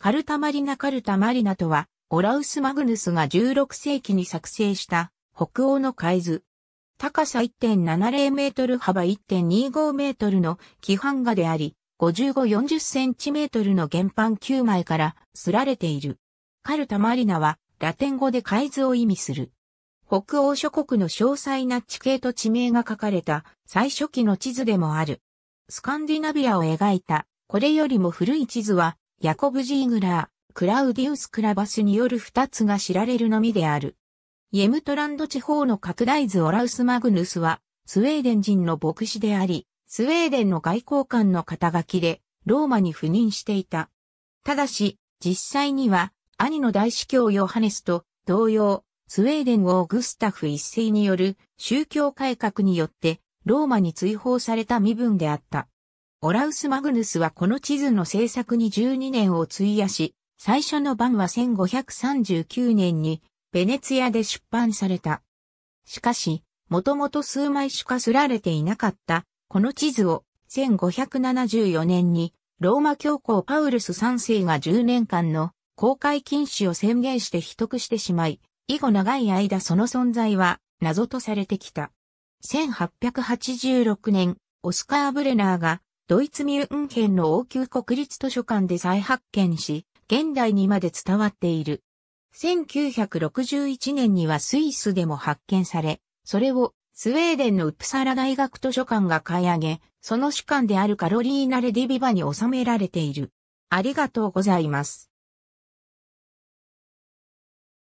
カルタマリナカルタマリナとは、オラウス・マグヌスが16世紀に作成した北欧の海図。高さ1.70メートル幅1.25メートルの規範画であり、5540センチメートルの原版9枚からすられている。カルタマリナはラテン語で海図を意味する。北欧諸国の詳細な地形と地名が書かれた最初期の地図でもある。スカンディナビアを描いたこれよりも古い地図はヤコブ・ジーグラー、クラウディウス・クラバスによる二つが知られるのみである。イェムトランド地方の拡大図オラウス・マグヌスは、スウェーデン人の牧師であり、スウェーデンの外交官の肩書きで、ローマに赴任していた。ただし、実際には、兄の大司教ヨハネスと同様、スウェーデン王グスタフ一世による宗教改革によって、ローマに追放された身分であった。オラウス・マグヌスはこの地図の制作に12年を費やし、最初の版は1539年にベネツィアで出版された。しかし、もともと数枚しかすられていなかった、この地図を1574年にローマ教皇パウルス3世が10年間の公開禁止を宣言して秘匿してしまい、以後長い間その存在は謎とされてきた。1886年、オスカー・ブレナーがドイツミュンヘンの王宮国立図書館で再発見し、現代にまで伝わっている。1961年にはスイスでも発見され、それをスウェーデンのウプサラ大学図書館が買い上げ、その主館であるカロリーナ・レディビバに収められている。ありがとうございます。